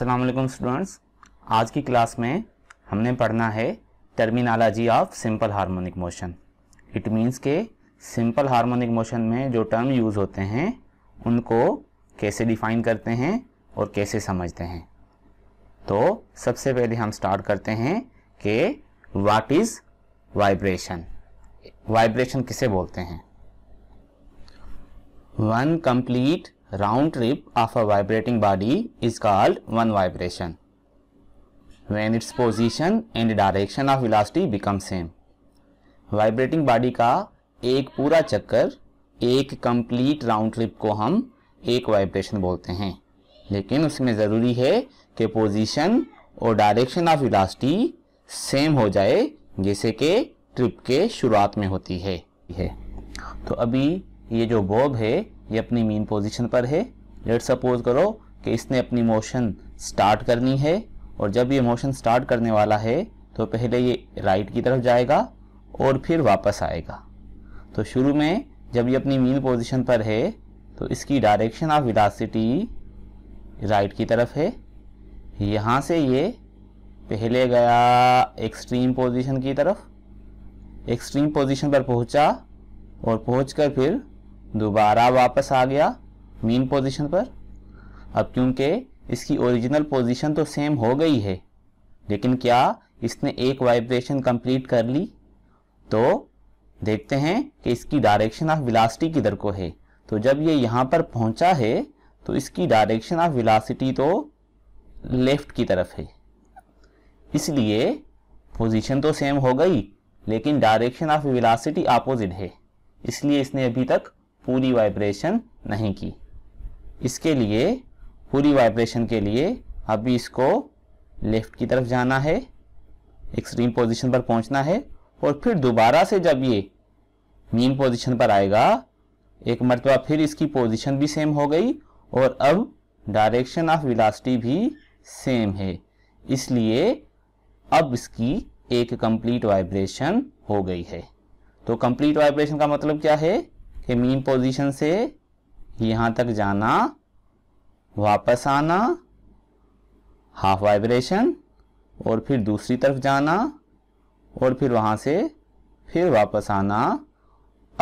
अस्सलाम वालेकुम स्टूडेंट्स आज की क्लास में हमने पढ़ना है terminology of simple harmonic motion it means के सिंपल हार्मोनिक मोशन में जो टर्म यूज़ होते हैं उनको कैसे डिफाइन करते हैं और कैसे समझते हैं तो सबसे पहले हम स्टार्ट करते हैं कि वाट इज़ वाइब्रेशन वाइब्रेशन किसे बोलते हैं one complete round trip of a vibrating body is called one vibration when its position and direction of velocity become same vibrating body का एक पूरा चक्कर एक कंप्लीट राउंड ट्रिप को हम एक वाइब्रेशन बोलते हैं लेकिन उसमें ज़रूरी है कि पोजीशन और डायरेक्शन ऑफ वेलोसिटी सेम हो जाए जैसे कि ट्रिप के शुरुआत में होती है तो अभी ये जो बॉब है ये अपनी मेन पोजीशन पर है लेट सपोज करो कि इसने अपनी मोशन स्टार्ट करनी है और जब ये मोशन स्टार्ट करने वाला है तो पहले ये राइट की तरफ जाएगा और फिर वापस आएगा तो शुरू में जब ये अपनी मेन पोजीशन पर है तो इसकी डायरेक्शन ऑफ विलासिटी राइट की तरफ है यहाँ से ये पहले गया एक्सट्रीम पोजीशन की तरफ एक्सट्रीम पोजीशन पर पहुँचा और पहुँच फिर दोबारा वापस आ गया मीन पोजीशन पर अब क्योंकि इसकी ओरिजिनल पोजीशन तो सेम हो गई है लेकिन क्या इसने एक वाइब्रेशन कंप्लीट कर ली तो देखते हैं कि इसकी डायरेक्शन ऑफ विलासिटी किधर को है तो जब ये यहाँ पर पहुँचा है तो इसकी डायरेक्शन ऑफ विलासिटी तो लेफ़्ट की तरफ है इसलिए पोजीशन तो सेम हो गई लेकिन डायरेक्शन ऑफ विलासिटी अपोजिट है इसलिए इसने अभी तक पूरी वाइब्रेशन नहीं की इसके लिए पूरी वाइब्रेशन के लिए अभी इसको लेफ्ट की तरफ जाना है एक्सट्रीम पोजीशन पर पहुंचना है और फिर दोबारा से जब ये मीन पोजीशन पर आएगा एक मरतबा फिर इसकी पोजीशन भी सेम हो गई और अब डायरेक्शन ऑफ विलासिटी भी सेम है इसलिए अब इसकी एक कंप्लीट वाइब्रेशन हो गई है तो कंप्लीट वाइब्रेशन का मतलब क्या है कि मीन पोजीशन से यहां तक जाना वापस आना हाफ वाइब्रेशन और फिर दूसरी तरफ जाना और फिर वहां से फिर वापस आना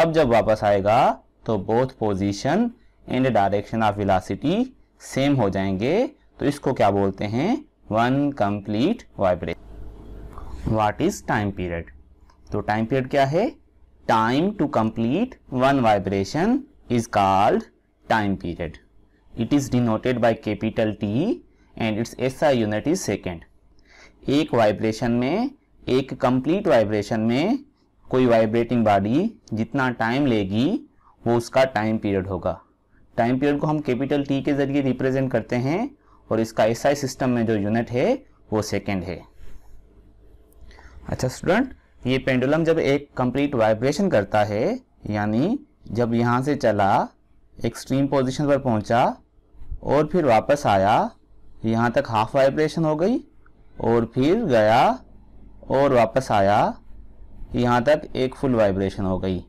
अब जब वापस आएगा तो both position and direction of velocity same हो जाएंगे तो इसको क्या बोलते हैं one complete vibration what is time period तो टाइम पीरियड क्या है to complete one vibration is called time period it is denoted by capital T and its S I unit is second एक वाइब्रेशन में एक complete vibration में कोई vibrating body जितना time लेगी वो उसका टाइम पीरियड होगा टाइम पीरियड को हम कैपिटल टी के जरिए रिप्रेजेंट करते हैं और इसका एसआई सिस्टम में जो यूनिट है वो सेकेंड है अच्छा स्टूडेंट ये पेंडुलम जब एक कंप्लीट वाइब्रेशन करता है यानी जब यहाँ से चला एक्सट्रीम पोजीशन पर पहुँचा और फिर वापस आया यहाँ तक हाफ वाइब्रेशन हो गई और फिर गया और वापस आया यहाँ तक एक फुल वाइब्रेशन हो गई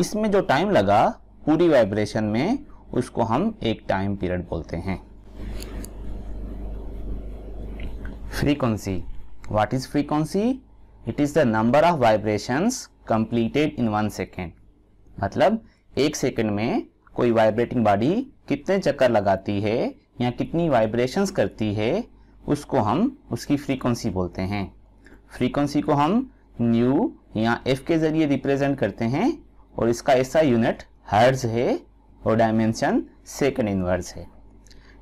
इसमें जो टाइम लगा पूरी वाइब्रेशन में उसको हम एक टाइम पीरियड बोलते हैं frequency what is frequency it is the number of vibrations completed in one second मतलब एक सेकेंड में कोई वाइब्रेटिंग बॉडी कितने चक्कर लगाती है या कितनी वाइब्रेशंस करती है उसको हम उसकी फ्रीक्वेंसी बोलते हैं फ्रीक्वेंसी को हम न्यू या एफ के जरिए रिप्रेजेंट करते हैं और इसका ऐसा यूनिट हर्ज है और डायमेंशन सेकेंड इनवर्स है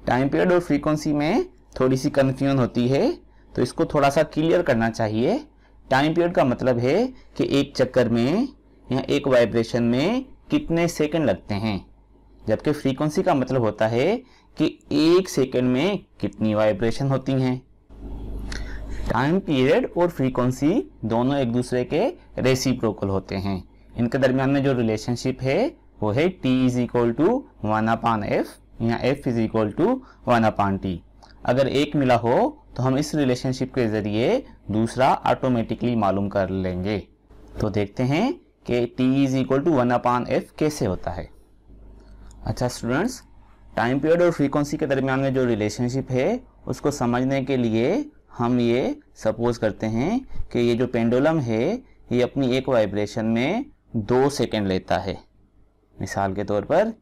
टाइम पीरियड और फ्रीक्वेंसी में थोड़ी सी कन्फ्यूजन होती है तो इसको थोड़ा सा क्लियर करना चाहिए टाइम पीरियड का मतलब है कि एक चक्कर में या एक वाइब्रेशन में कितने सेकंड लगते हैं जबकि फ्रीक्वेंसी का मतलब होता है कि एक सेकंड में कितनी वाइब्रेशन होती हैं टाइम पीरियड और फ्रीक्वेंसी दोनों एक दूसरे के रेसिप्रोकल होते हैं इनके दरमियान में जो रिलेशनशिप है वो है T is equal to one upon F या F is equal to one upon T अगर एक मिला हो तो हम इस रिलेशनशिप के ज़रिए दूसरा ऑटोमेटिकली मालूम कर लेंगे तो देखते हैं कि t is equal to one upon F कैसे होता है अच्छा स्टूडेंट्स टाइम पीरियड और फ्रीक्वेंसी के दरमियान में जो रिलेशनशिप है उसको समझने के लिए हम ये सपोज करते हैं कि ये जो पेंडुलम है ये अपनी एक वाइब्रेशन में दो सेकेंड लेता है मिसाल के तौर पर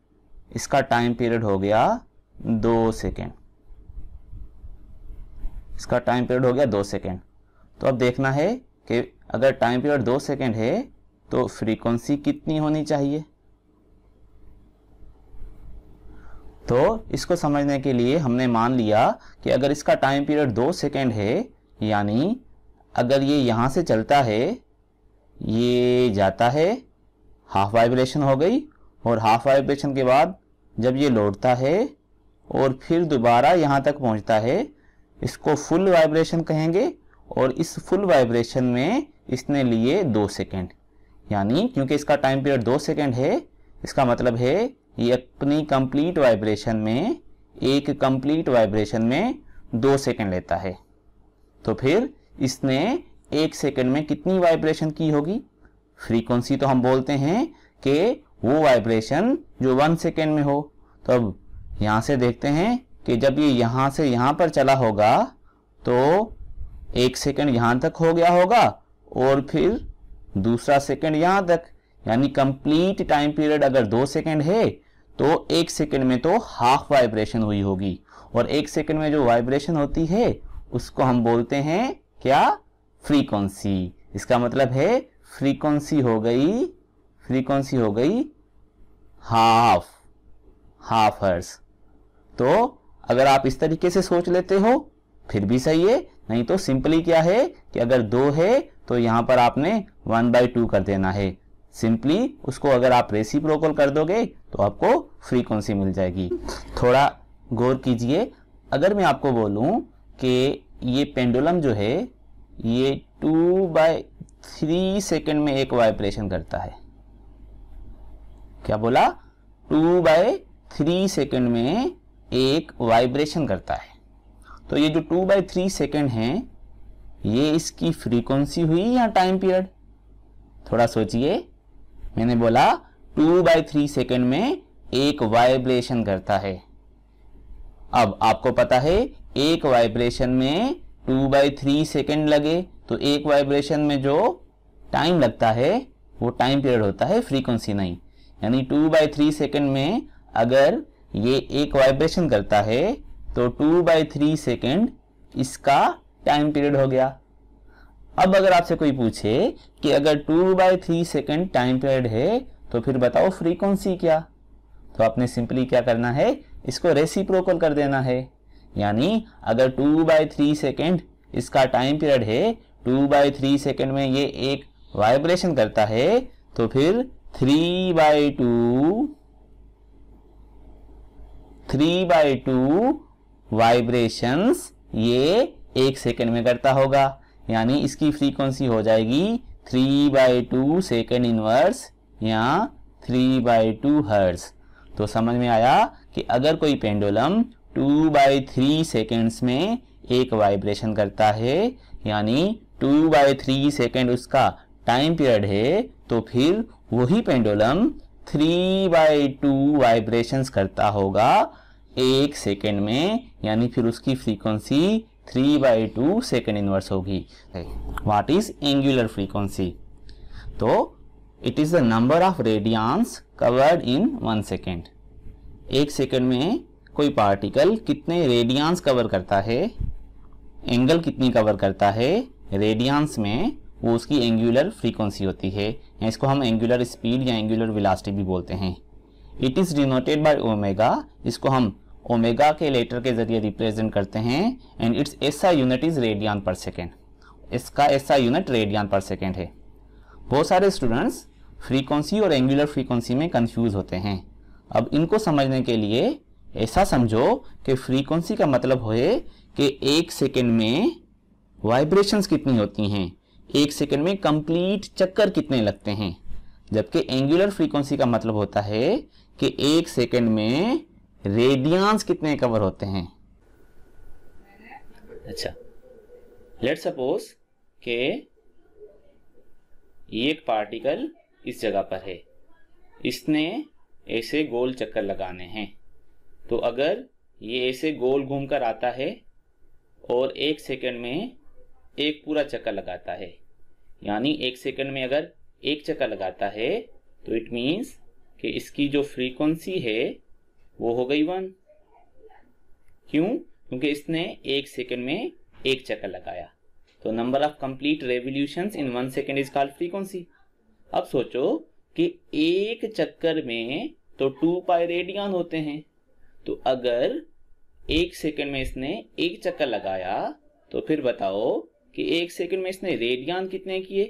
इसका टाइम पीरियड हो गया दो सेकेंड इसका टाइम पीरियड हो गया दो सेकेंड तो अब देखना है कि अगर टाइम पीरियड दो सेकेंड है तो फ्रीक्वेंसी कितनी होनी चाहिए तो इसको समझने के लिए हमने मान लिया कि अगर इसका टाइम पीरियड दो सेकेंड है यानी अगर ये यहाँ से चलता है ये जाता है हाफ वाइब्रेशन हो गई और हाफ वाइब्रेशन के बाद जब ये लौटता है और फिर दोबारा यहाँ तक पहुँचता है इसको फुल वाइब्रेशन कहेंगे और इस फुल वाइब्रेशन में इसने लिए दो सेकेंड यानी क्योंकि इसका टाइम पीरियड दो सेकेंड है इसका मतलब है ये अपनी कंप्लीट वाइब्रेशन में एक कंप्लीट वाइब्रेशन में दो सेकेंड लेता है तो फिर इसने एक सेकेंड में कितनी वाइब्रेशन की होगी फ्रीक्वेंसी तो हम बोलते हैं कि वो वाइब्रेशन जो वन सेकेंड में हो तो अब यहाँ से देखते हैं कि जब ये यहां से यहां पर चला होगा तो एक सेकंड यहां तक हो गया होगा और फिर दूसरा सेकंड यहां तक यानी कंप्लीट टाइम पीरियड अगर दो सेकंड है तो एक सेकंड में तो हाफ वाइब्रेशन हुई होगी और एक सेकंड में जो वाइब्रेशन होती है उसको हम बोलते हैं क्या फ्रीक्वेंसी इसका मतलब है फ्रीक्वेंसी हो गई फ्रीक्वेंसी हो गई हाफ हाफ हर्स तो अगर आप इस तरीके से सोच लेते हो फिर भी सही है नहीं तो सिंपली क्या है कि अगर दो है तो यहां पर आपने वन बाई टू कर देना है सिंपली उसको अगर आप प्रोकोल कर दोगे तो आपको फ्रीक्वेंसी मिल जाएगी थोड़ा गौर कीजिए अगर मैं आपको बोलूं कि ये पेंडुलम जो है ये टू बाय थ्री सेकेंड में एक वाइब्रेशन करता है क्या बोला टू बाय थ्री सेकेंड में एक वाइब्रेशन करता है तो ये जो टू बाई थ्री सेकेंड है ये इसकी फ्रीक्वेंसी हुई या टाइम पीरियड थोड़ा सोचिए मैंने बोला टू बाई थ्री सेकेंड में एक वाइब्रेशन करता है अब आपको पता है एक वाइब्रेशन में टू बाई थ्री सेकेंड लगे तो एक वाइब्रेशन में जो टाइम लगता है वो टाइम पीरियड होता है फ्रीक्वेंसी नहीं यानी टू बाई थ्री सेकेंड में अगर ये एक वाइब्रेशन करता है तो टू बाई थ्री सेकेंड इसका टाइम पीरियड हो गया अब अगर आपसे कोई पूछे कि अगर two by three second time period है तो फिर बताओ फ्रीक्वेंसी क्या तो आपने सिंपली क्या करना है इसको रेसिप्रोकल कर देना है यानी अगर टू बाई थ्री सेकेंड इसका टाइम पीरियड है टू बाई थ्री सेकेंड में ये एक वाइब्रेशन करता है तो फिर three by two three by two vibration ये एक सेकेंड में करता होगा यानी इसकी फ्रीक्वेंसी हो जाएगी three by two second inverse या थ्री बाई टू हर्स तो समझ में आया कि अगर कोई pendulum two by three seconds में एक वाइब्रेशन करता है यानी टू बाई थ्री सेकेंड उसका टाइम पीरियड है तो फिर वही pendulum three by two vibration करता होगा एक सेकेंड में यानी फिर उसकी frequency three by two second inverse होगी वाट इज एंगुलर फ्रीक्वेंसी तो it is the number of radians covered in one second एक सेकेंड में कोई पार्टिकल कितने रेडियांस कवर करता है एंगल कितनी कवर करता है रेडियांस में वो उसकी एंगुलर फ्रीक्वेंसी होती है या इसको हम एंगुलर स्पीड या एंगुलर विलासिटी भी बोलते हैं it is denoted by omega इसको हम ओमेगा के लेटर के जरिए रिप्रेजेंट करते हैं and its S I unit is radian per second इसका S I unit radian per second है बहुत सारे स्टूडेंट्स फ्रीक्वेंसी और एंगुलर फ्रीक्वेंसी में कंफ्यूज होते हैं अब इनको समझने के लिए ऐसा समझो कि फ्रीक्वेंसी का मतलब हो कि एक सेकेंड में वाइब्रेशंस कितनी होती हैं एक सेकेंड में कंप्लीट चक्कर कितने लगते हैं जबकि एंगुलर फ्रीक्वेंसी का मतलब होता है कि एक सेकेंड में रेडियंस कितने कवर होते हैं अच्छा लेट सपोज के एक पार्टिकल इस जगह पर है इसने ऐसे गोल चक्कर लगाने हैं तो अगर ये ऐसे गोल घूम कर आता है और एक सेकंड में एक पूरा चक्कर लगाता है यानी एक सेकंड में अगर एक चक्कर लगाता है तो इट मींस कि इसकी जो फ्रीक्वेंसी है वो हो गई वन क्यों क्योंकि इसने एक सेकंड में एक चक्कर लगाया तो number of complete revolution in one second is call frequency अब सोचो कि एक चक्कर में तो टू पाई रेडियन होते हैं तो अगर एक सेकंड में इसने एक चक्कर लगाया तो फिर बताओ कि एक सेकंड में इसने रेडियन कितने किए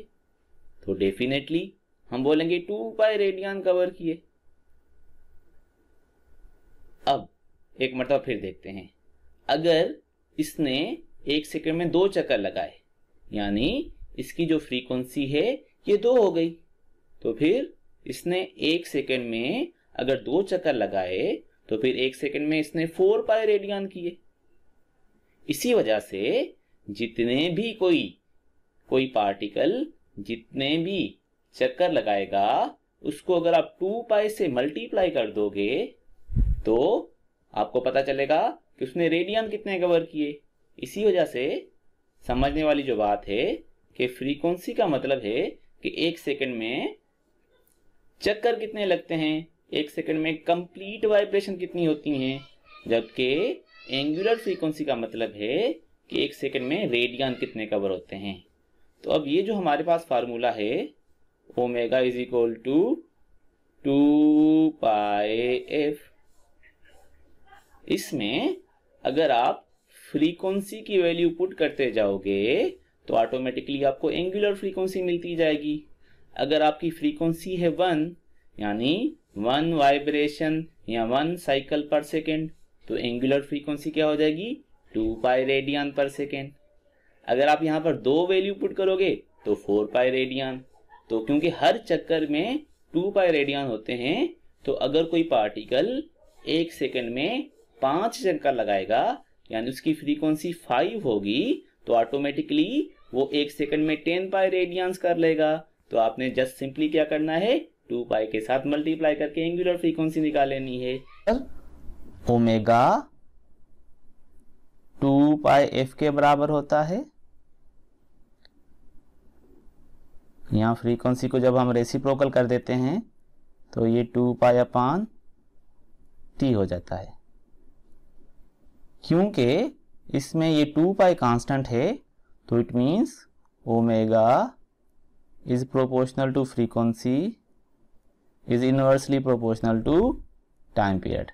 तो डेफिनेटली हम बोलेंगे टू बाय रेडियन कवर किए अब एक मरतबा फिर देखते हैं अगर इसने एक सेकंड में दो चक्कर लगाए यानी इसकी जो फ्रीक्वेंसी है ये दो हो गई तो फिर इसने एक सेकंड में अगर दो चक्कर लगाए तो फिर एक सेकंड में इसने फोर पाए रेडियन किए इसी वजह से जितने भी कोई कोई पार्टिकल जितने भी चक्कर लगाएगा उसको अगर आप टू पाई से मल्टीप्लाई कर दोगे तो आपको पता चलेगा कि उसने रेडियन कितने कवर किए इसी वजह से समझने वाली जो बात है कि फ्रीक्वेंसी का मतलब है कि एक सेकंड में चक्कर कितने लगते हैं एक सेकंड में कंप्लीट वाइब्रेशन कितनी होती हैं जबकि एंगुलर फ्रीक्वेंसी का मतलब है कि एक सेकंड में रेडियन कितने कवर होते हैं तो अब ये जो हमारे पास फार्मूला है omega is equal to two pi F इसमें अगर आप फ्रीक्वेंसी की वैल्यू पुट करते जाओगे तो ऑटोमेटिकली आपको एंगुलर फ्रीक्वेंसी मिलती जाएगी अगर आपकी फ्रीक्वेंसी है वन यानी वन वाइब्रेशन या वन साइकिल पर सेकेंड तो एंगुलर फ्रीक्वेंसी क्या हो जाएगी two pi radian per second अगर आप यहाँ पर दो वैल्यू पुट करोगे तो फोर पाई रेडियन तो क्योंकि हर चक्कर में टू पाई रेडियन होते हैं तो अगर कोई पार्टिकल एक सेकेंड में पांच चक्कर लगाएगा यानी उसकी फ्रीक्वेंसी फाइव होगी तो ऑटोमेटिकली वो एक सेकंड में टेन पाई रेडियंस कर लेगा तो आपने जस्ट सिंपली क्या करना है टू पाई के साथ मल्टीप्लाई करके एंगुलर फ्रीक्वेंसी निकाल लेनी है ओमेगा टू पाई एफ के बराबर होता है यहाँ फ्रीक्वेंसी को जब हम रेसिप्रोकल कर देते हैं तो ये टू पाई अपान टी हो जाता है क्योंकि इसमें ये टू पाई कांस्टेंट है तो it means omega is proportional to frequency is inversely proportional to time period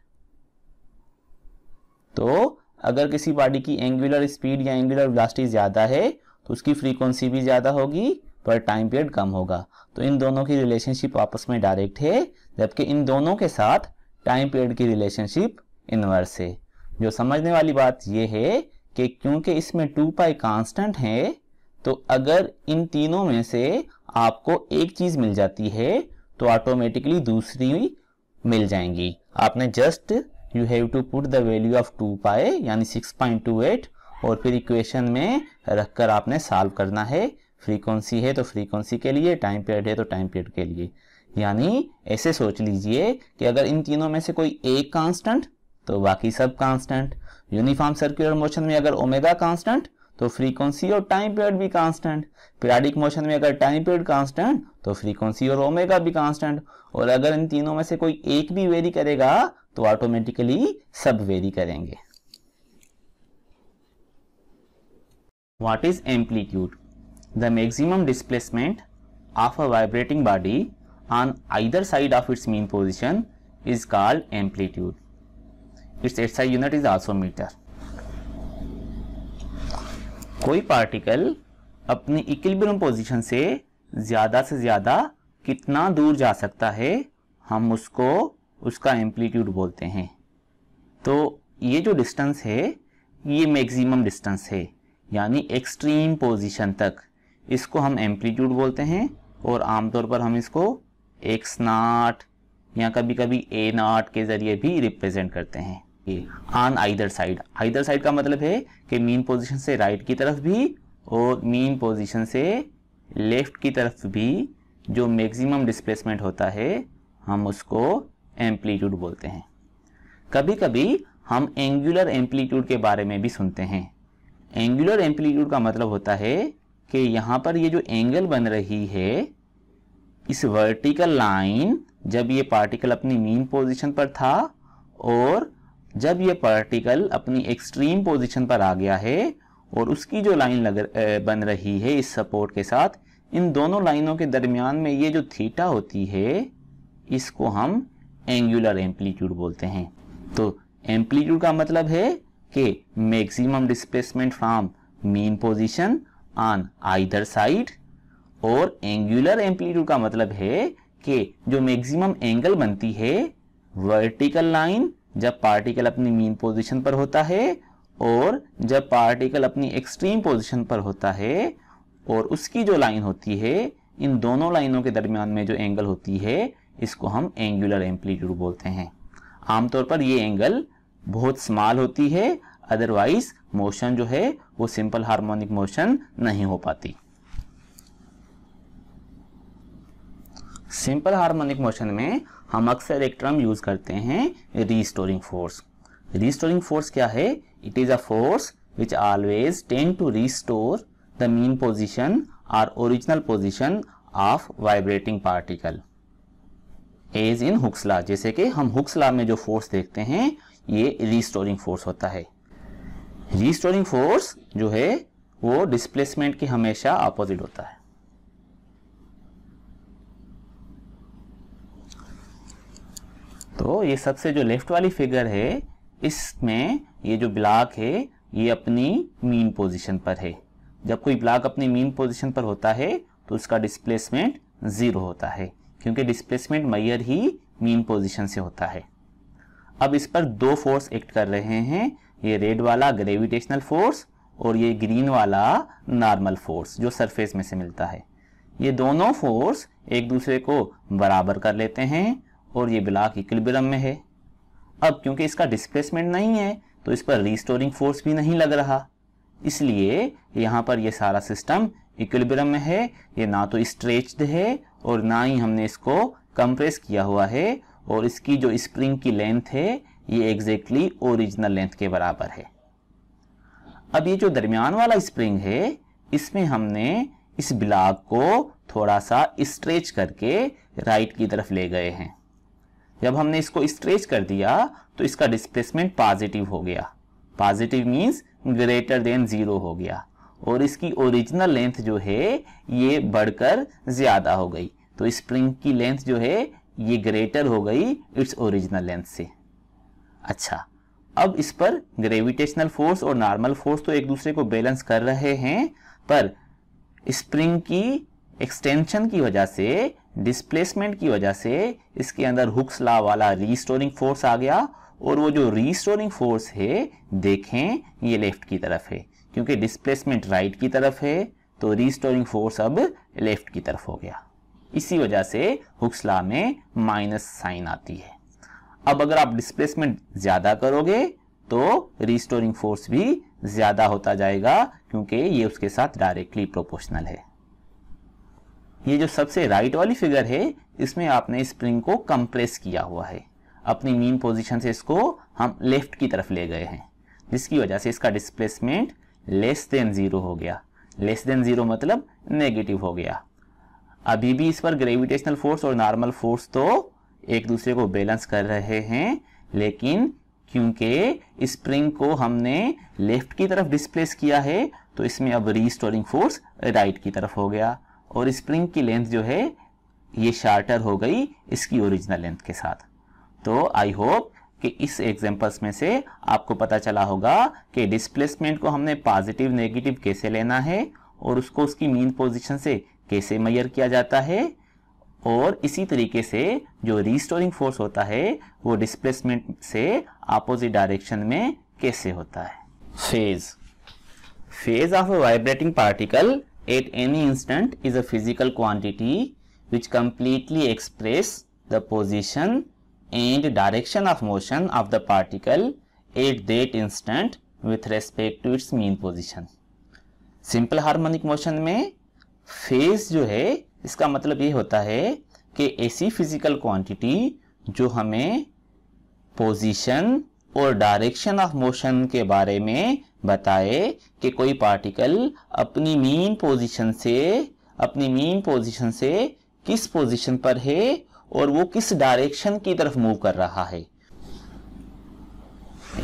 तो अगर किसी बॉडी की एंगुलर स्पीड या एंगुलर ब्लास्टी ज़्यादा है तो उसकी फ्रीक्वेंसी भी ज़्यादा होगी पर टाइम पीरियड कम होगा तो इन दोनों की रिलेशनशिप आपस में डायरेक्ट है जबकि इन दोनों के साथ टाइम पीरियड की रिलेशनशिप इनवर्स है जो समझने वाली बात यह है कि क्योंकि इसमें टू पाई कांस्टेंट है तो अगर इन तीनों में से आपको एक चीज़ मिल जाती है तो ऑटोमेटिकली दूसरी मिल जाएंगी आपने just you have to put the value of two pi यानी एट और फिर इक्वेशन में रखकर आपने सॉल्व करना है फ्रीक्वेंसी है तो फ्रीक्वेंसी के लिए टाइम पीरियड है तो टाइम पीरियड के लिए यानी ऐसे सोच लीजिए कि अगर इन तीनों में से कोई एक कांस्टेंट तो बाकी सब कांस्टेंट यूनिफॉर्म सर्कुलर मोशन में अगर ओमेगा कांस्टेंट तो फ्रीक्वेंसी और टाइम पीरियड भी कांस्टेंट पीरियडिक मोशन में अगर टाइम पीरियड कांस्टेंट तो फ्रीक्वेंसी और ओमेगा भी कांस्टेंट और अगर इन तीनों में से कोई एक भी वेरी करेगा तो ऑटोमेटिकली सब वेरी करेंगे what is amplitude the maximum displacement of a vibrating body on either side of its mean position is called amplitude its at side unit is also metre कोई पार्टिकल अपनी equilibrium position से ज़्यादा से ज़्यादा कितना दूर जा सकता है हम उसको उसका एम्पलीट्यूड बोलते हैं तो ये जो डिस्टेंस है ये मैक्सिमम डिस्टेंस है यानी एक्सट्रीम पोजीशन तक इसको हम एम्पलीट्यूड बोलते हैं और आमतौर पर हम इसको एक्स नाट या कभी कभी ए नाट के ज़रिए भी रिप्रेजेंट करते हैं on either side either side का मतलब है कि मीन पोजीशन से राइट right की तरफ भी और मीन पोजीशन से लेफ्ट की तरफ भी जो मैक्सिमम डिस्प्लेसमेंट होता है हम उसको एम्पलीट्यूड बोलते हैं कभी कभी हम एंगुलर एम्पलीट्यूड के बारे में भी सुनते हैं एंगुलर एम्पलीट्यूड का मतलब होता है कि यहाँ पर ये जो एंगल बन रही है इस वर्टिकल लाइन जब ये पार्टिकल अपनी मीन पोजिशन पर था और जब ये पार्टिकल अपनी एक्सट्रीम पोजीशन पर आ गया है और उसकी जो लाइन लग बन रही है इस सपोर्ट के साथ इन दोनों लाइनों के दरमियान में ये जो थीटा होती है इसको हम एंगुलर एम्पलीट्यूड बोलते हैं तो एम्पलीट्यूड का मतलब है कि maximum displacement from mean position on either side और एंगुलर एम्पलीट्यूड का मतलब है कि जो मैक्सिमम एंगल बनती है वर्टिकल लाइन जब पार्टिकल अपनी मीन पोजीशन पर होता है और जब पार्टिकल अपनी एक्सट्रीम पोजीशन पर होता है और उसकी जो लाइन होती है इन दोनों लाइनों के दरमियान में जो एंगल होती है इसको हम एंगुलर एम्पलीट्यूड बोलते हैं आमतौर पर ये एंगल बहुत स्मॉल होती है अदरवाइज मोशन जो है वो सिंपल हार्मोनिक मोशन नहीं हो पाती सिंपल हार्मोनिक मोशन में हम अक्सर एक टर्म यूज करते हैं रीस्टोरिंग फोर्स रीस्टोरिंग फोर्स क्या है it is a force which always tend to restore the mean position or original position of vibrating particle as in Hooke's law जैसे कि हम हुक्सला में जो फोर्स देखते हैं ये रीस्टोरिंग फोर्स होता है रीस्टोरिंग फोर्स जो है वो डिस्प्लेसमेंट के हमेशा अपोजिट होता है तो ये सबसे जो लेफ्ट वाली फिगर है इसमें ये जो ब्लॉक है ये अपनी मीन पोजीशन पर है जब कोई ब्लॉक अपनी मीन पोजीशन पर होता है तो उसका डिस्प्लेसमेंट ज़ीरो होता है क्योंकि डिस्प्लेसमेंट मैयर ही मीन पोजीशन से होता है अब इस पर दो फोर्स एक्ट कर रहे हैं ये रेड वाला ग्रेविटेशनल फोर्स और ये ग्रीन वाला नॉर्मल फोर्स जो सरफेस में से मिलता है ये दोनों फोर्स एक दूसरे को बराबर कर लेते हैं और ये ब्लाक इक्विलिब्रियम में है अब क्योंकि इसका डिस्प्लेसमेंट नहीं है तो इस पर रिस्टोरिंग फोर्स भी नहीं लग रहा इसलिए यहाँ पर ये सारा सिस्टम इक्विलिब्रियम में है ये ना तो स्ट्रेच्ड है और ना ही हमने इसको कंप्रेस किया हुआ है और इसकी जो स्प्रिंग की लेंथ है ये एग्जैक्टली ओरिजिनल लेंथ के बराबर है अब ये जो दरमियान वाला स्प्रिंग है इसमें हमने इस ब्लाक को थोड़ा सा स्ट्रेच करके राइट की तरफ ले गए हैं जब हमने इसको स्ट्रेच कर दिया तो इसका डिस्प्लेसमेंट पॉजिटिव हो गया positive means greater than zero हो गया और इसकी ओरिजिनल लेंथ जो है ये बढ़कर ज़्यादा हो गई तो स्प्रिंग की लेंथ जो है ये ग्रेटर हो गई इट्स ओरिजिनल लेंथ से अच्छा अब इस पर ग्रेविटेशनल फोर्स और नॉर्मल फोर्स तो एक दूसरे को बैलेंस कर रहे हैं पर स्प्रिंग की एक्सटेंशन की वजह से डिस्प्लेसमेंट की वजह से इसके अंदर हुक्स ला वाला रीस्टोरिंग फोर्स आ गया और वो जो रीस्टोरिंग फोर्स है देखें ये लेफ्ट की तरफ है क्योंकि डिस्प्लेसमेंट राइट की तरफ है तो रीस्टोरिंग फोर्स अब लेफ्ट की तरफ हो गया इसी वजह से हुक्स ला में माइनस साइन आती है अब अगर आप डिस्प्लेसमेंट ज़्यादा करोगे तो रिस्टोरिंग फोर्स भी ज़्यादा होता जाएगा क्योंकि ये उसके साथ डायरेक्टली प्रोपोर्शनल है ये जो सबसे राइट वाली फिगर है इसमें आपने स्प्रिंग को कंप्रेस किया हुआ है अपनी मीन पोजीशन से इसको हम लेफ्ट की तरफ ले गए हैं जिसकी वजह से इसका डिस्प्लेसमेंट लेस देन ज़ीरो हो गया लेस देन ज़ीरो मतलब नेगेटिव हो गया अभी भी इस पर ग्रेविटेशनल फोर्स और नॉर्मल फोर्स तो एक दूसरे को बैलेंस कर रहे हैं लेकिन क्योंकि स्प्रिंग को हमने लेफ्ट की तरफ डिस्प्लेस किया है तो इसमें अब रीस्टोरिंग फोर्स राइट की तरफ हो गया और स्प्रिंग की लेंथ जो है ये शार्टर हो गई इसकी ओरिजिनल लेंथ के साथ तो आई होप कि इस एग्जांपल्स में से आपको पता चला होगा कि डिस्प्लेसमेंट को हमने पॉजिटिव नेगेटिव कैसे लेना है और उसको उसकी मीन पोजीशन से कैसे मैयर किया जाता है और इसी तरीके से जो रिस्टोरिंग फोर्स होता है वो डिस्प्लेसमेंट से अपोजिट डायरेक्शन में कैसे होता है phase phase of a vibrating particle at any instant is a physical quantity which completely express the position and direction of motion of the particle at that instant with respect to its mean position. Simple harmonic motion में phase जो है इसका मतलब ये होता है कि ऐसी फिजिकल क्वांटिटी जो हमें पोजीशन और डायरेक्शन ऑफ मोशन के बारे में बताए कि कोई पार्टिकल अपनी मीन पोजीशन से अपनी मीन पोजीशन से किस पोजीशन पर है और वो किस डायरेक्शन की तरफ मूव कर रहा है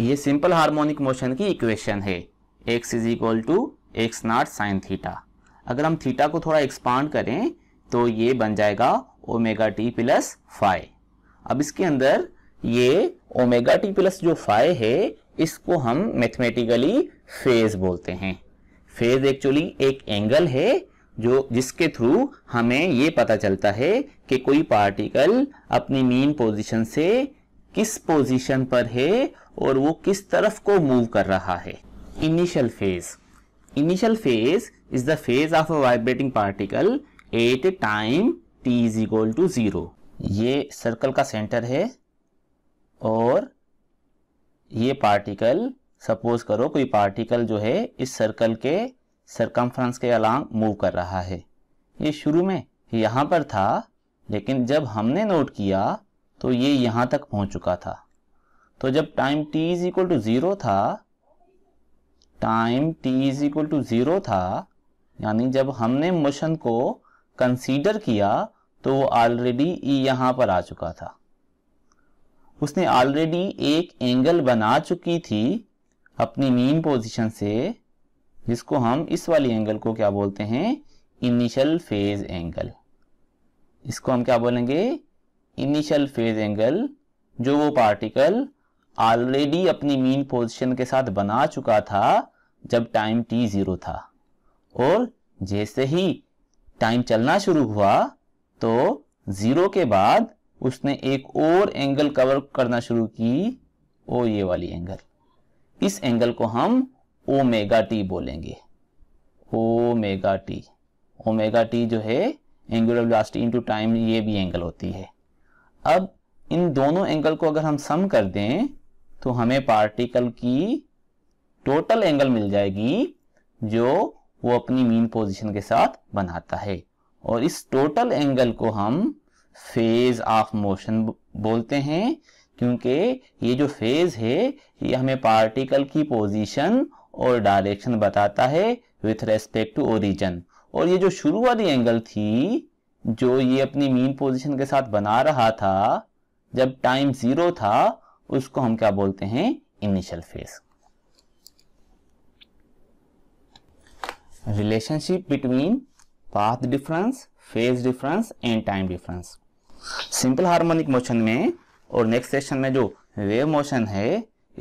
ये सिंपल हार्मोनिक मोशन की इक्वेशन है X is equal to X naught sine theta अगर हम थीटा को थोड़ा एक्सपांड करें तो ये बन जाएगा ओमेगा टी प्लस फाइव अब इसके अंदर ये ओमेगा टी प्लस जो फाइव है इसको हम मैथमेटिकली फेज बोलते हैं फेज एक्चुअली एक एंगल है जो जिसके थ्रू हमें ये पता चलता है कि कोई पार्टिकल अपनी मीन पोजीशन से किस पोजीशन पर है और वो किस तरफ को मूव कर रहा है initial phase initial phase is the phase of a vibrating particle at a time T is equal to zero ये सर्कल का सेंटर है और ये पार्टिकल सपोज करो कोई पार्टिकल जो है इस सर्कल के सरकमफ्रेंस के अलांग मूव कर रहा है ये शुरू में यहाँ पर था लेकिन जब हमने नोट किया तो ये यहाँ तक पहुँच चुका था तो जब time t is equal to zero था time t is equal to zero था यानी जब हमने मोशन को कंसीडर किया तो वो ऑलरेडी e यहाँ पर आ चुका था उसने ऑलरेडी एक एंगल बना चुकी थी अपनी मीन पोजीशन से जिसको हम इस वाली एंगल को क्या बोलते हैं इनिशियल फेज एंगल इसको हम क्या बोलेंगे इनिशियल फेज एंगल जो वो पार्टिकल ऑलरेडी अपनी मीन पोजीशन के साथ बना चुका था जब टाइम टी जीरो था और जैसे ही टाइम चलना शुरू हुआ तो जीरो के बाद उसने एक और एंगल कवर करना शुरू की ओ ये वाली एंगल इस एंगल को हम ओमेगा टी बोलेंगे ओमेगा टी ओमेगा टी जो है एंगुलर वेलोसिटी इनटू टाइम ये भी एंगल होती है अब इन दोनों एंगल को अगर हम सम कर दें तो हमें पार्टिकल की टोटल एंगल मिल जाएगी जो वो अपनी मीन पोजीशन के साथ बनाता है और इस टोटल एंगल को हम फेज ऑफ मोशन बोलते हैं क्योंकि ये जो फेज है ये हमें पार्टिकल की पोजीशन और डायरेक्शन बताता है विथ रेस्पेक्ट टू ओरिजन और ये जो शुरू वाली एंगल थी जो ये अपनी मीन पोजीशन के साथ बना रहा था जब टाइम जीरो था उसको हम क्या बोलते हैं initial phase relationship between path difference phase difference and time difference simple harmonic motion में और नेक्स्ट सेशन में जो वेव मोशन है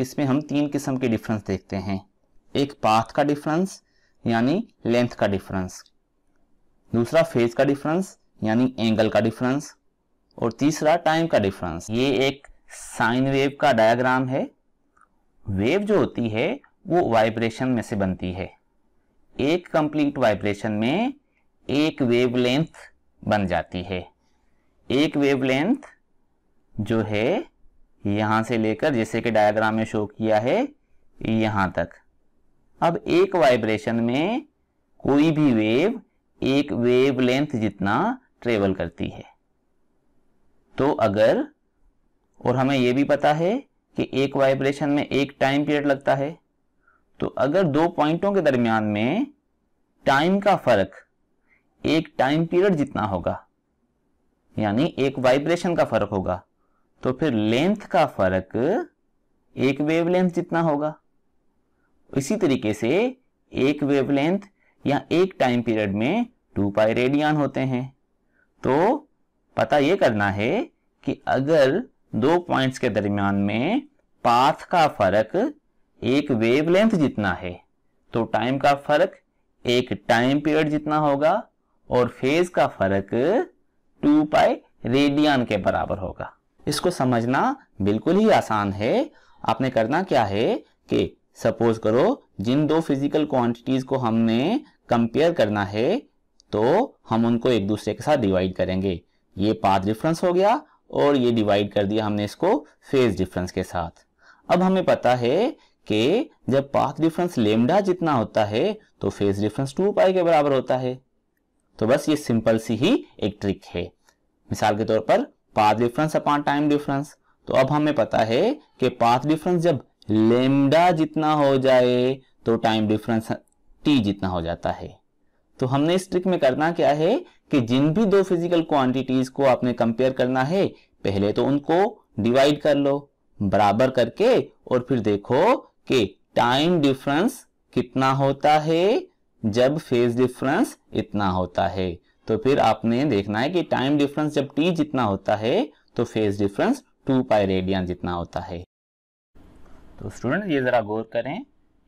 इसमें हम तीन किस्म के डिफरेंस देखते हैं एक पाथ का डिफरेंस यानी लेंथ का डिफरेंस दूसरा फेज का डिफरेंस यानी एंगल का डिफरेंस और तीसरा टाइम का डिफरेंस ये एक साइन वेव का डायग्राम है वेव जो होती है वो वाइब्रेशन में से बनती है एक कंप्लीट वाइब्रेशन में एक वेवलेंथ बन जाती है एक वेवलेंथ जो है यहां से लेकर जैसे कि डायग्राम में शो किया है यहां तक अब एक वाइब्रेशन में कोई भी वेव एक वेवलेंथ जितना ट्रेवल करती है तो अगर और हमें यह भी पता है कि एक वाइब्रेशन में एक टाइम पीरियड लगता है तो अगर दो पॉइंटों के दरमियान में टाइम का फर्क एक टाइम पीरियड जितना होगा यानी एक वाइब्रेशन का फर्क होगा तो फिर लेंथ का फर्क एक वेवलेंथ जितना होगा इसी तरीके से एक वेवलेंथ या एक टाइम पीरियड में टू पाई रेडियन होते हैं तो पता यह करना है कि अगर दो पॉइंट्स के दरमियान में पाथ का फर्क एक वेवलेंथ जितना है तो टाइम का फर्क एक टाइम पीरियड जितना होगा और फेज का फर्क टू पाई रेडियन के बराबर होगा इसको समझना बिल्कुल ही आसान है आपने करना क्या है कि सपोज करो जिन दो फिजिकल क्वांटिटीज को हमने कंपेयर करना है तो हम उनको एक दूसरे के साथ डिवाइड करेंगे ये पाथ डिफरेंस हो गया और ये डिवाइड कर दिया हमने इसको फेज डिफरेंस के साथ अब हमें पता है कि जब पाथ डिफरेंस लेमडा जितना होता है तो फेज डिफरेंस टू पाई के बराबर होता है तो बस ये सिंपल सी ही एक ट्रिक है मिसाल के तौर पर path difference upon time difference तो अब हमें पता है कि पाथ डिफरेंस जब लेमडा जितना हो जाए तो टाइम डिफरेंस टी जितना हो जाता है तो हमने इस ट्रिक में करना क्या है कि जिन भी दो फिजिकल क्वांटिटीज को आपने कंपेयर करना है पहले तो उनको डिवाइड कर लो बराबर करके और फिर देखो कि टाइम डिफरेंस कितना होता है जब फेज डिफरेंस इतना होता है तो फिर आपने देखना है कि टाइम डिफरेंस जब टी जितना होता है तो phase difference two pi radian जितना होता है तो स्टूडेंट ये ज़रा गौर करें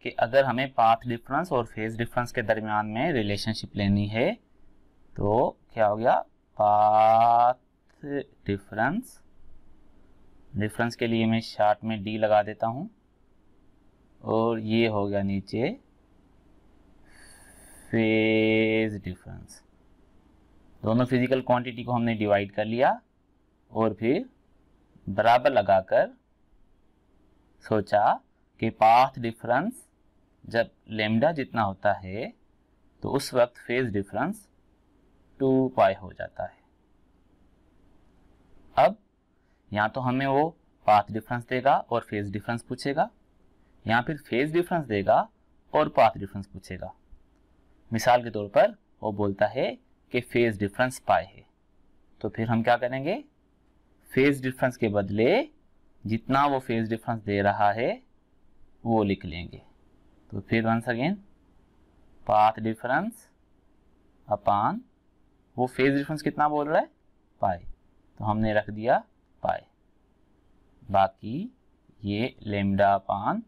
कि अगर हमें पाथ डिफरेंस और फेज डिफरेंस के दरमियान में रिलेशनशिप लेनी है तो क्या हो गया पाथ डिफरेंस डिफरेंस के लिए मैं शार्ट में डी लगा देता हूं और ये हो गया नीचे फेज डिफरेंस दोनों फिजिकल क्वांटिटी को हमने डिवाइड कर लिया और फिर बराबर लगाकर सोचा कि पाथ डिफरेंस जब लेमडा जितना होता है तो उस वक्त फेज डिफरेंस टू पाई हो जाता है अब या तो हमें वो पाथ डिफरेंस देगा और फेज डिफरेंस पूछेगा या फिर फेज डिफरेंस देगा और पाथ डिफरेंस पूछेगा मिसाल के तौर पर वो बोलता है कि फेज डिफरेंस पाए है तो फिर हम क्या करेंगे फेज डिफरेंस के बदले जितना वो फेज डिफरेंस दे रहा है वो लिख लेंगे तो फिर once again path difference upon वो फेज डिफरेंस कितना बोल रहा है पाए तो हमने रख दिया पाए बाकी ये लेमडा अपान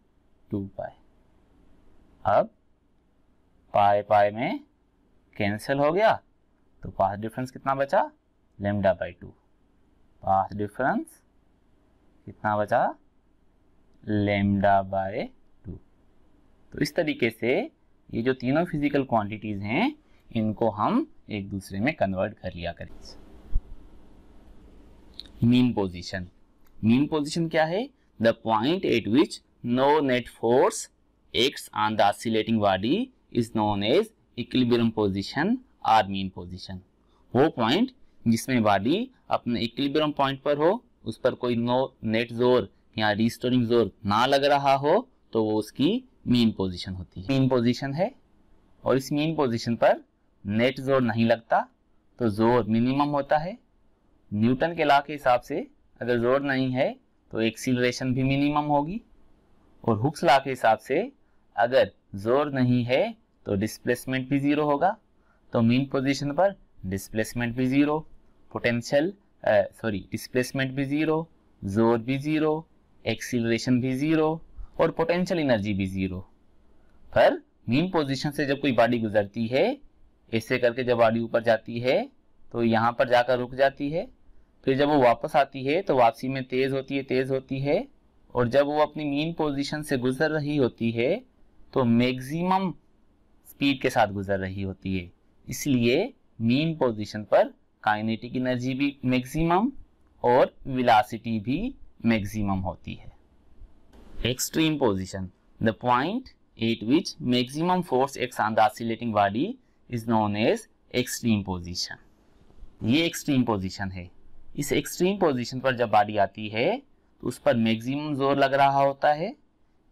टू पाए अब पाई पाई में कैंसिल हो गया तो पास डिफरेंस कितना बचा lambda by two path difference कितना बचा लेमडा बाय टू तो इस तरीके से ये जो तीनों फिजिकल क्वांटिटीज हैं इनको हम एक दूसरे में कन्वर्ट कर लिया करें मीन पोजीशन मीन पोजीशन क्या है the point at which no net force acts on the oscillating body is known as equilibrium position or mean position वो पॉइंट जिसमें बॉडी अपने इक्लिबियम पॉइंट पर हो उस पर कोई नो नेट जोर या रिस्टोरिंग जोर ना लग रहा हो तो वो उसकी मीन पोजिशन होती है मीन पोजिशन है और इस मीन पोजिशन पर नेट जोर नहीं लगता तो जोर मिनिमम होता है न्यूटन के ला के हिसाब से अगर जोर नहीं है तो एक्सीलरेशन भी मिनिमम होगी और हुक्स ला के हिसाब से अगर जोर नहीं है तो डिस्प्लेसमेंट भी जीरो होगा तो मीन पोजीशन पर डिस्प्लेसमेंट भी जीरो पोटेंशियल सॉरी डिस्प्लेसमेंट भी जीरो जोर भी जीरो एक्सीलरेशन भी जीरो और पोटेंशियल एनर्जी भी जीरो पर मीन पोजीशन से जब कोई बॉडी गुजरती है ऐसे करके जब बॉडी ऊपर जाती है तो यहाँ पर जाकर रुक जाती है फिर जब वो वापस आती है तो वापसी में तेज़ होती है तेज़ होती है और जब वो अपनी मीन पोजीशन से गुजर रही होती है तो मैक्सिमम स्पीड के साथ गुजर रही होती है इसलिए मीन पोजीशन पर काइनेटिक एनर्जी भी मैक्सिमम और विलासिटी भी मैक्सिमम होती है extreme position the point at which maximum force एक oscillating body is known as extreme position ये एक्सट्रीम पोजीशन है इस एक्सट्रीम पोजीशन पर जब बॉडी आती है तो उस पर मैक्सिमम जोर लग रहा होता है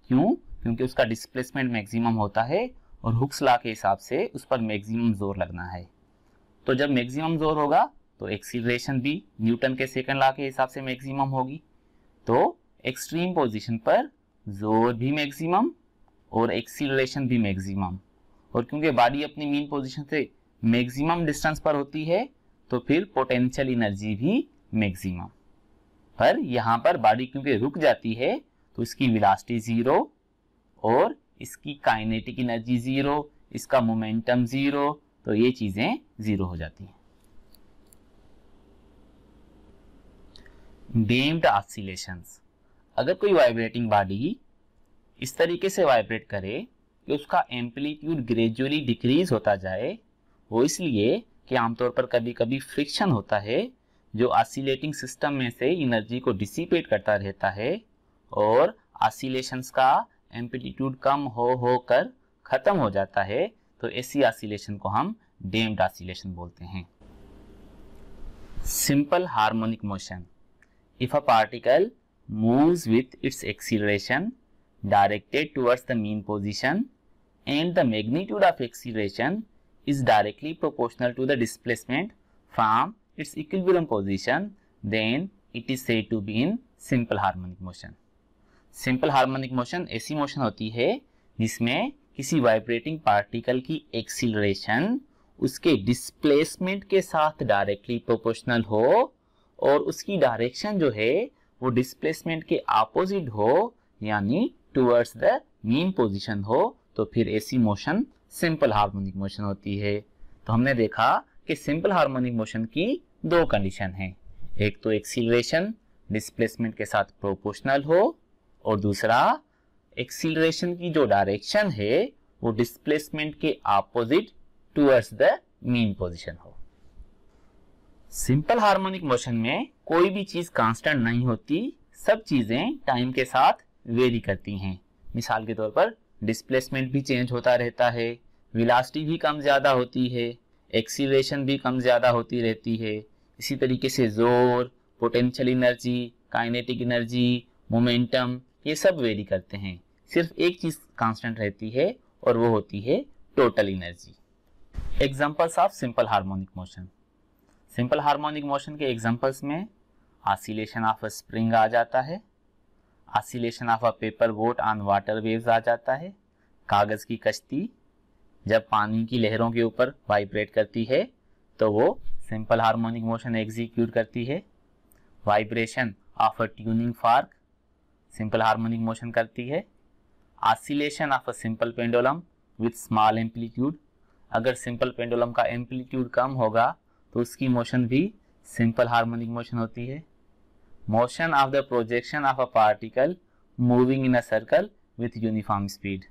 क्यों क्योंकि उसका डिस्प्लेसमेंट मैक्सिमम होता है और हुक्स ला के हिसाब से उस पर मैक्सिमम जोर लगना है तो जब मैक्सिमम जोर होगा तो एक्सीलरेशन भी न्यूटन के सेकंड ला के हिसाब से मैक्सिमम होगी तो एक्सट्रीम पोजीशन पर जोर भी मैक्सिमम और एक्सीलरेशन भी मैक्सिमम और क्योंकि बॉडी अपनी मीन पोजीशन से मैक्सिमम डिस्टेंस पर होती है तो फिर पोटेंशियल एनर्जी भी मैक्सिमम पर यहाँ पर बॉडी क्योंकि रुक जाती है तो इसकी विलासिटी ज़ीरो और इसकी काइनेटिक एनर्जी ज़ीरो इसका मोमेंटम ज़ीरो तो ये चीज़ें ज़ीरो हो जाती हैं डेम्ड ऑक्सीलेशंस अगर कोई वाइब्रेटिंग बॉडी इस तरीके से वाइब्रेट करे कि उसका एम्पलीट्यूड ग्रेजुअली डिक्रीज होता जाए वो इसलिए कि आमतौर पर कभी कभी फ्रिक्शन होता है जो ऑसिलेटिंग सिस्टम में से एनर्जी को डिसिपेट करता रहता है और ऑसिलेशंस का एम्पलीट्यूड कम हो हो कर ख़त्म हो जाता है तो ऐसी आसिलेशन को हम डेम्ड आसिलेशन बोलते हैं simple harmonic motion if a particle moves with its acceleration directed towards the mean position and the magnitude of acceleration is directly proportional to the displacement from its equilibrium position then it is said to be in simple harmonic motion simple harmonic motion ऐसी motion होती है जिसमें किसी vibrating particle की acceleration उसके displacement के साथ directly proportional हो और उसकी डायरेक्शन जो है वो डिस्प्लेसमेंट के अपोजिट हो यानी टूवर्ड्स द मीन पोजीशन हो तो फिर ऐसी मोशन सिंपल हार्मोनिक मोशन होती है तो हमने देखा कि सिंपल हार्मोनिक मोशन की दो कंडीशन है एक तो एक्सीलरेशन डिस्प्लेसमेंट के साथ प्रोपोर्शनल हो और दूसरा एक्सीलरेशन की जो डायरेक्शन है वो डिस्प्लेसमेंट के opposite towards the mean position हो सिंपल हार्मोनिक मोशन में कोई भी चीज कांस्टेंट नहीं होती सब चीजें टाइम के साथ वेरी करती हैं मिसाल के तौर पर डिस्प्लेसमेंट भी चेंज होता रहता है विलासिटी भी कम ज़्यादा होती है एक्सीलरेशन भी कम ज़्यादा होती रहती है इसी तरीके से जोर potential energy kinetic energy momentum ये सब वेरी करते हैं सिर्फ एक चीज़ कांस्टेंट रहती है और वो होती है total energy examples of simple harmonic motion simple harmonic motion के एग्जाम्पल्स में आसिलेशन ऑफ अ स्प्रिंग आ जाता है oscillation of a paper boat on water waves आ जाता है कागज़ की कश्ती जब पानी की लहरों के ऊपर वाइब्रेट करती है तो वो सिंपल हार्मोनिक मोशन एग्जीक्यूट करती है vibration of a tuning fork simple harmonic motion करती है oscillation of a simple pendulum with small amplitude अगर सिंपल पेंडोलम का एम्पलीट्यूड कम होगा तो उसकी मोशन भी सिंपल हार्मोनिक मोशन होती है motion of the projection of a particle moving in a circle with uniform speed